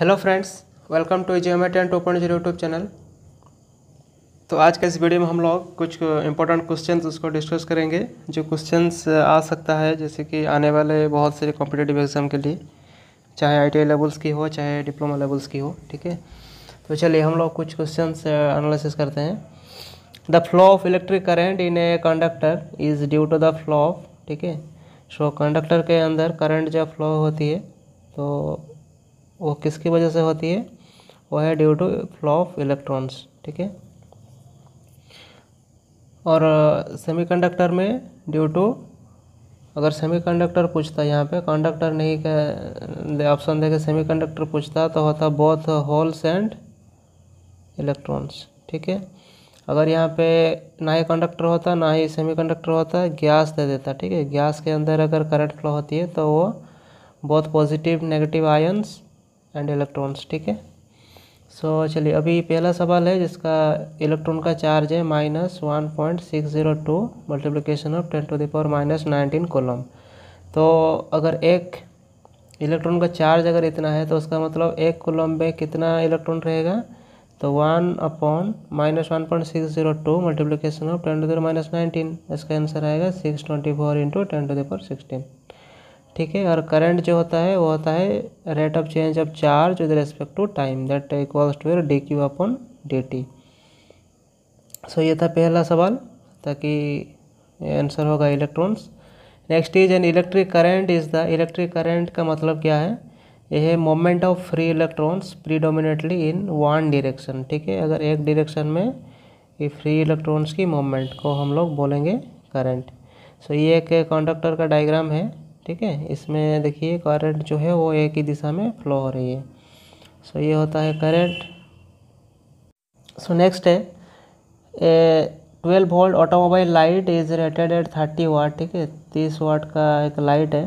hello friends welcome to Geomet and two point zero YouTube channel तो आज के इस वीडियो में हम लोग कुछ इंपॉर्टेंट uh, क्वेश्चन उसको डिस्कस करेंगे जो क्वेश्चंस uh, आ सकता है जैसे कि आने वाले बहुत सारे कॉम्पिटेटिव एग्ज़ाम के लिए चाहे आई लेवल्स की हो चाहे डिप्लोमा लेवल्स की हो ठीक है तो चलिए हम लोग कुछ क्वेश्चन एनालिसिस uh, करते हैं the flow of electric current in a conductor is due to the flow of ठीक है सो कंडक्टर के अंदर करंट जब फ्लो होती है तो वो किसकी वजह से होती है वो है due to flow of electrons ठीक है और सेमीकंडक्टर uh, में ड्यू टू अगर सेमीकंडक्टर पूछता यहाँ पे कंडक्टर नहीं का ऑप्शन दे सेमी सेमीकंडक्टर पूछता तो होता बोथ होल्स एंड इलेक्ट्रॉन्स ठीक है अगर यहाँ पे ना ही कंडक्टर होता ना ही सेमीकंडक्टर होता गैस दे देता ठीक है गैस के अंदर अगर करंट फ्लो होती है तो वो बहुत positive negative ions and electrons ठीक है सो so, चलिए अभी पहला सवाल है जिसका इलेक्ट्रॉन का चार्ज है minus one point six zero two multiplication of ten to the power minus nineteen coulomb तो अगर एक इलेक्ट्रॉन का चार्ज अगर इतना है तो उसका मतलब एक कोलम में कितना इलेक्ट्रॉन रहेगा तो one upon minus one point six zero two multiplication of ten to the power minus nineteen इसका आंसर आएगा six twenty four into ten to the power sixteen ठीक है और करंट जो होता है वो होता है rate of change of charge with respect to time that equals to D Q upon D T so ये था पहला सवाल ताकि आंसर होगा electrons next is an electric current is the electric current का मतलब क्या है यह है moment of free electrons predominantly in one direction ठीक है अगर एक डिरेक्शन में ये फ्री इलेक्ट्रॉन्स की मोमेंट को हम लोग बोलेंगे करंट सो so, ये एक कंडक्टर का डायग्राम है ठीक है इसमें देखिए करंट जो है वो एक ही दिशा में फ्लो हो रही है सो ये होता है करंट सो नेक्स्ट है twelve volt automobile light is rated at thirty watt ठीक है तीस वाट का एक लाइट है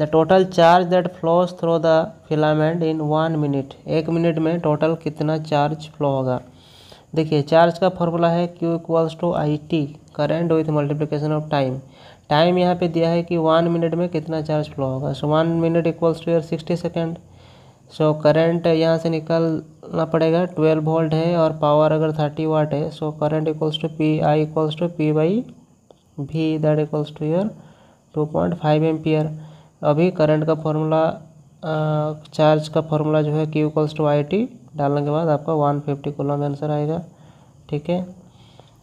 the total charge that flows through the filament in one minute एक मिनट में टोटल कितना चार्ज फ्लो होगा देखिए चार्ज का फॉर्मूला है Q equals to I T current with multiplication of time time यहाँ पे दिया है कि वन मिनट में कितना चार्ज फ्लो होगा so one minute equals to your sixty second so current यहाँ से निकलना पड़ेगा ट्वेल्व वोल्ट है और पावर अगर थर्टी वाट है so current equals to P I equals to P by V that equals to your two point five ampere अभी current का फॉर्मूला चार्ज का फॉर्मूला जो है Q equals to I T डालने के बाद आपका वन फिफ्टी कोलम आंसर आएगा ठीक है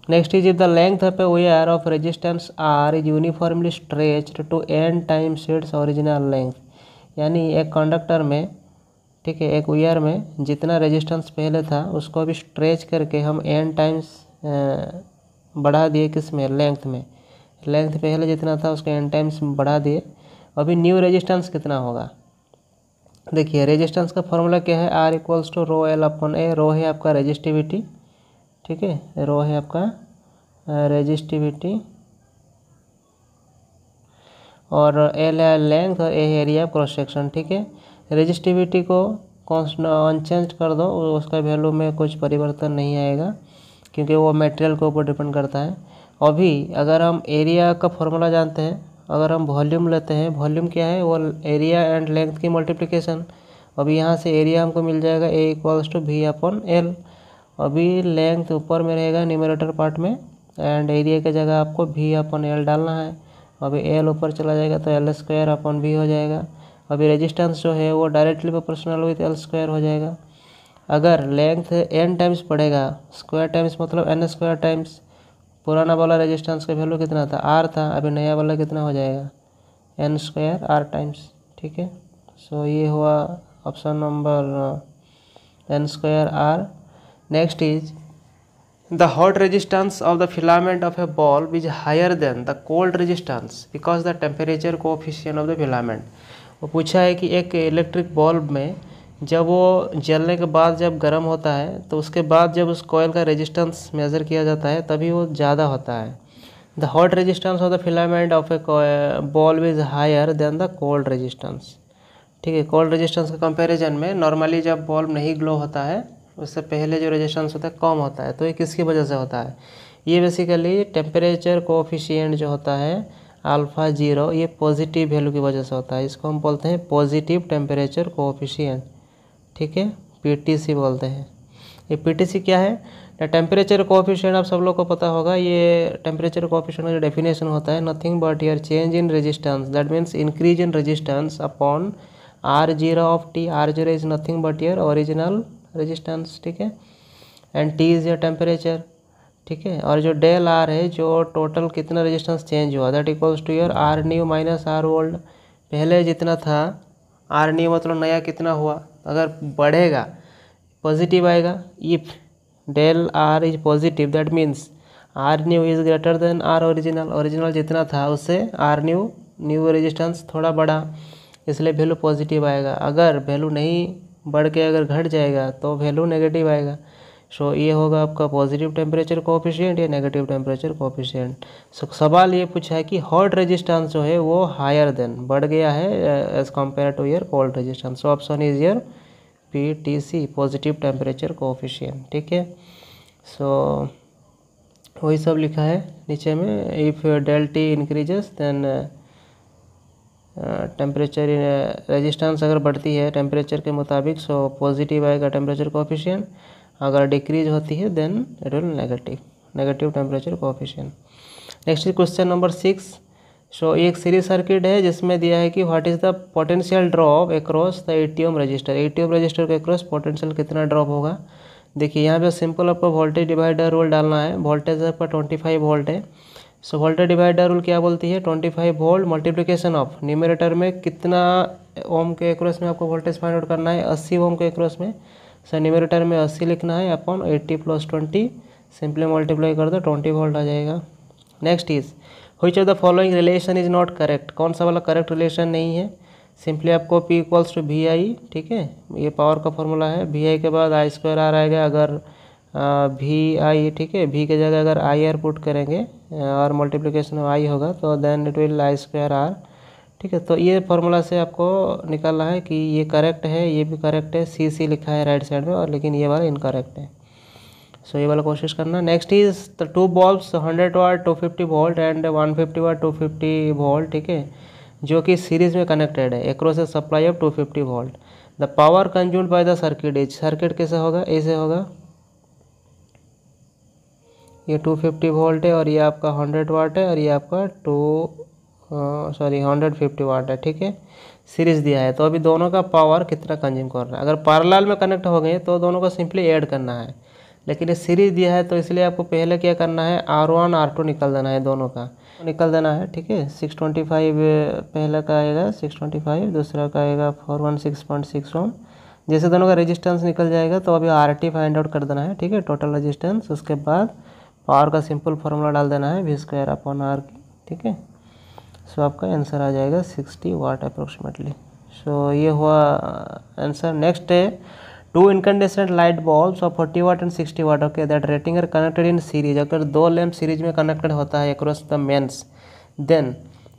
next is if the length of a wire of resistance R is uniformly stretched to N times its original length यानी एक कंडक्टर में ठीक है एक वेयर में जितना रेजिस्टेंस पहले था उसको भी स्ट्रेच करके हम एन टाइम्स बढ़ा दिए किस में लेंथ में लेंथ पहले जितना था उसको एन टाइम्स बढ़ा दिए अभी न्यू रेजिस्टेंस कितना होगा देखिए रेजिस्टेंस का फॉर्मूला क्या है R equals to rho L upon A rho है आपका रेजिस्टिविटी ठीक है रो है आपका रेजिस्टिविटी और एल है लेंथ और ए एरिया क्रॉस सेक्शन ठीक है रेजिस्टिविटी को अनचेंज कर दो उसका वैल्यू में कुछ परिवर्तन नहीं आएगा क्योंकि वो मटेरियल के ऊपर डिपेंड करता है अभी अगर हम एरिया का फॉर्मूला जानते हैं अगर हम वॉल्यूम लेते हैं वॉल्यूम क्या है वो एरिया एंड लेंथ की मल्टीप्लिकेशन अभी यहाँ से एरिया हमको मिल जाएगा A equals to V upon L अभी लेंथ ऊपर में रहेगा न्यूमरेटर पार्ट में एंड एरिया की जगह आपको वी अपॉन एल डालना है अभी एल ऊपर चला जाएगा तो एल स्क्वायर अपॉन वी हो जाएगा अभी रेजिस्टेंस जो है वो directly proportional with L square हो जाएगा अगर लेंथ एन टाइम्स पड़ेगा स्क्वायर टाइम्स मतलब एन स्क्वायर टाइम्स पुराना वाला रेजिस्टेंस का वैल्यू कितना था आर था अभी नया वाला कितना हो जाएगा एन स्क्वायर आर टाइम्स ठीक है सो ये हुआ option number N square R next is the hot resistance of the filament of a bulb is higher than the cold resistance because the temperature को ऑफ द फिलामेंट वो पूछा है कि एक इलेक्ट्रिक बॉल्ब में जब वो जलने के बाद जब गर्म होता है तो उसके बाद जब उस कोयल का रेजिस्टेंस मेज़र किया जाता है तभी वो ज़्यादा होता है the hot resistance of the filament of a bulb is higher than the cold resistance ठीक है कोल्ड रेजिस्टेंस के कंपैरिजन में नॉर्मली जब बॉल्ब नहीं ग्लो होता है उससे पहले जो रेजिस्टेंस होता है कम होता है तो ये किसकी वजह से होता है ये बेसिकली टेम्परेचर कोफिशियंट जो होता है अल्फ़ा जीरो ये पॉजिटिव वैल्यू की वजह से होता है इसको हम बोलते हैं पॉजिटिव टेम्परेचर कोफिशियंट ठीक है पीटीसी बोलते हैं ये पीटीसी क्या है द टेम्परेचर कोऑफिशिएंट आप सब लोग को पता होगा ये टेम्परेचर कोऑफिशिएंट का जो डेफिनेशन होता है nothing but your change in resistance that means increase in resistance upon R zero of T R zero is nothing but your original resistance ठीक है and T is your temperature ठीक है और जो डेल आर है जो total कितना resistance change हुआ that equals to your R new minus R old पहले जितना था आर न्यू मतलब नया कितना हुआ अगर बढ़ेगा पॉजिटिव आएगा if del R is positive that means R new is greater than R original original जितना था उससे आर न्यू न्यू रेजिस्टेंस थोड़ा बढ़ा इसलिए वैल्यू पॉजिटिव आएगा अगर वैल्यू नहीं बढ़ के अगर घट जाएगा तो वैल्यू नेगेटिव आएगा सो ये होगा आपका पॉजिटिव टेम्परेचर कोफिशियंट या नेगेटिव टेम्परेचर कोफिशियंट सो सवाल ये पूछा है कि हॉट रेजिस्टेंस जो है वो हायर देन बढ़ गया है as compare to your cold resistance so option is your P T C positive temperature coefficient ठीक है सो वही सब लिखा है नीचे में if del T increases then temperature resistance अगर बढ़ती है टेम्परेचर के मुताबिक सो पॉजिटिव आएगा टेम्परेचर कोफिशियंट अगर डिक्रीज होती है then it will negative negative temperature coefficient next question number six so एक सीरीज सर्किट है जिसमें दिया है कि what is the potential drop across the eighty ohm resistor eighty ohm resistor के एक्रॉस पोटेंशियल कितना ड्रॉप होगा देखिए यहाँ पे सिंपल आपको वोल्टेज डिवाइडर रूल डालना है वोल्टेज आपका ट्वेंटी फाइव वोल्ट है सो वोल्टेज डिवाइडर रूल क्या बोलती है twenty five volt multiplication of numerator में कितना ओम के एक्रॉस में आपको वोल्टेज फाइंड आउट करना है अस्सी ओम के एक्रॉस में सर में अस्सी लिखना है upon eighty plus twenty simply multiply कर दो ट्वेंटी वोल्ट आ जाएगा next is which of the following relation is not correct कौन सा वाला करेक्ट रिलेशन नहीं है सिंपली आपको P equals to V I ठीक है ये पावर का फॉर्मूला है वी आई के बाद आई स्क्वायर आर आएगा अगर वी आई ठीक है वी के जगह अगर आई आर पुट करेंगे और मल्टीप्लिकेशन आई होगा तो then it will I square R ठीक है तो ये फॉर्मूला से आपको निकालना है कि ये करेक्ट है ये भी करेक्ट है सी सी लिखा है राइट साइड में और लेकिन ये वाला इनकरेक्ट है सो ये वाला कोशिश करना next is the two bulbs hundred watt two fifty volt and one fifty watt two fifty volt ठीक है जो कि सीरीज में कनेक्टेड है से supply of two fifty volt the power consumed by the circuit is circuit कैसे होगा ऐसे होगा ये टू फिफ्टी वोल्ट है और ये आपका हंड्रेड वाट है और ये आपका two sorry hundred fifty watt है ठीक है सीरीज दिया है तो अभी दोनों का पावर कितना कंज्यूम कर रहा है अगर पारलाल में कनेक्ट हो गए तो दोनों को सिंपली ऐड करना है लेकिन ये सीरीज दिया है तो इसलिए आपको पहले क्या करना है आर वन आर टू निकल देना है दोनों का निकल देना है ठीक है सिक्स ट्वेंटी फाइव पहले का आएगा सिक्स ट्वेंटी फाइव दूसरा का आएगा four one six point six one जैसे दोनों का रेजिस्टेंस निकल जाएगा तो अभी आर टी फाइंड आउट कर देना है ठीक है टोटल रजिस्टेंस उसके बाद पावर का सिंपल फार्मूला डाल देना है वी स्क्वायर अपॉन आर की ठीक है सो आपका आंसर आ जाएगा सिक्सटी वाट अप्रोक्सीमेटली सो ये हुआ आंसर uh, नेक्स्ट है टू इनकंडेसेंट लाइट बॉल्स और forty watt and sixty watt okay that rating are connected in series अगर दो लैम्प सीरीज में कनेक्टेड होता है across the mains then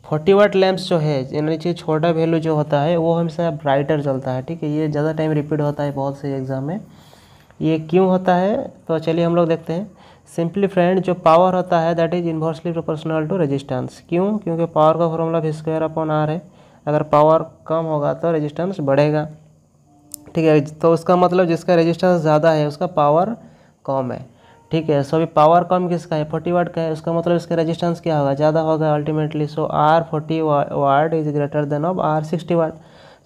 forty watt lamps जो है यानी कि छोटा वैल्यू जो होता है वो हमेशा ब्राइटर चलता है ठीक है ये ज़्यादा टाइम रिपीट होता है बहुत से एग्ज़ाम में ये क्यों होता है तो चलिए हम लोग देखते हैं सिंपली फ्रेंड जो पावर होता है that is inversely proportional to resistance क्यों क्योंकि पावर का फॉर्मूला भी स्क्वायर अपॉन आर है अगर पावर कम होगा तो रेजिस्टेंस बढ़ेगा ठीक है तो उसका मतलब जिसका रेजिस्टेंस ज़्यादा है उसका पावर कम है ठीक है सो अभी पावर कम किसका है फोर्टी वाट का है उसका मतलब इसका रेजिस्टेंस क्या होगा ज़्यादा होगा ultimately so R forty watt is greater than of R sixty watt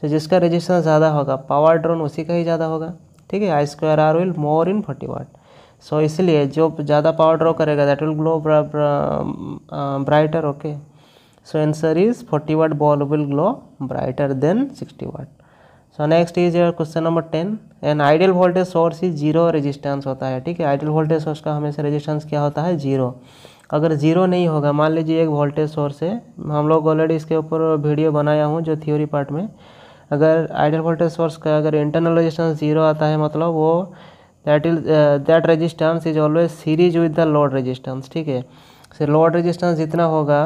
तो जिसका रेजिस्टेंस ज़्यादा होगा पावर ड्रोन उसी का ही ज़्यादा होगा ठीक है I square R will more in forty watt so so, इसलिए जो ज़्यादा पावर ड्रॉ करेगा that will glow brighter okay so answer is forty watt ball will glow brighter than sixty watt so next is your question number ten an ideal voltage source is zero resistance होता है ठीक है ideal voltage source का हमेशा resistance क्या होता है zero अगर जीरो नहीं होगा मान लीजिए एक वोल्टेज सोर्स है हम लोग ऑलरेडी इसके ऊपर वीडियो बनाया हूँ जो थ्योरी पार्ट में अगर आइडियल वोल्टेज सोर्स का अगर इंटरनल रेजिस्टेंस जीरो आता है मतलब वो that is that resistance is always series with the load resistance ठीक है से लोड रजिस्टेंस जितना होगा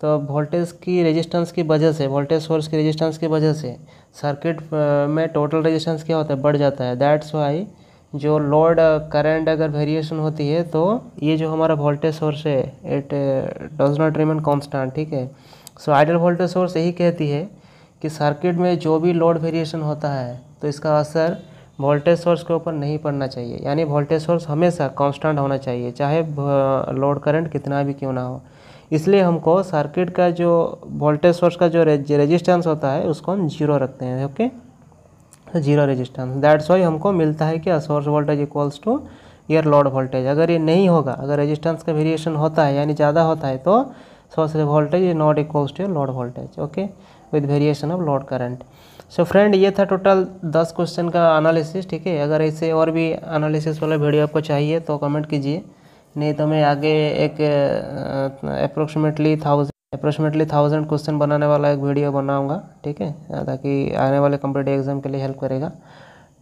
तो वोल्टेज की रेजिस्टेंस की वजह से वोल्टेज सोर्स की रेजिस्टेंस की वजह से सर्किट uh, में टोटल रेजिस्टेंस क्या होता है बढ़ जाता है दैट्स वाई जो लोड करंट uh, अगर वेरिएशन होती है तो ये जो हमारा वोल्टेज सोर्स है it does not remain constant ठीक है सो आइडल वोल्टेज सोर्स यही कहती है कि सर्किट में जो भी लोड वेरिएशन होता है तो इसका असर वोल्टेज सोर्स के ऊपर नहीं पड़ना चाहिए यानी वोल्टेज सोर्स हमेशा कांस्टेंट होना चाहिए चाहे लोड करंट कितना भी क्यों ना हो इसलिए हमको सर्किट का जो वोल्टेज सोर्स का जो रेजिस्टेंस होता है उसको हम जीरो रखते हैं ओके तो जीरो रेजिस्टेंस दैट्स वाई हमको मिलता है कि सोर्स वोल्टेज इक्वल्स टू ईयर लोड वोल्टेज अगर ये नहीं होगा अगर रेजिस्टेंस का वेरिएशन होता है यानी ज़्यादा होता है तो source voltage is not equals to load voltage okay with variation of load current so so friend ये था टोटल दस क्वेश्चन का एनालिसिस ठीक है अगर ऐसे और भी एनालिसिस वाला वीडियो आपको चाहिए तो कमेंट कीजिए नहीं तो मैं आगे एक approximately thousand approximately thousand question बनाने वाला एक वीडियो बनाऊंगा ठीक है ताकि आने वाले कम्पिटेटिव एग्ज़ाम के लिए हेल्प करेगा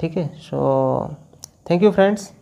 ठीक है सो थैंक यू फ्रेंड्स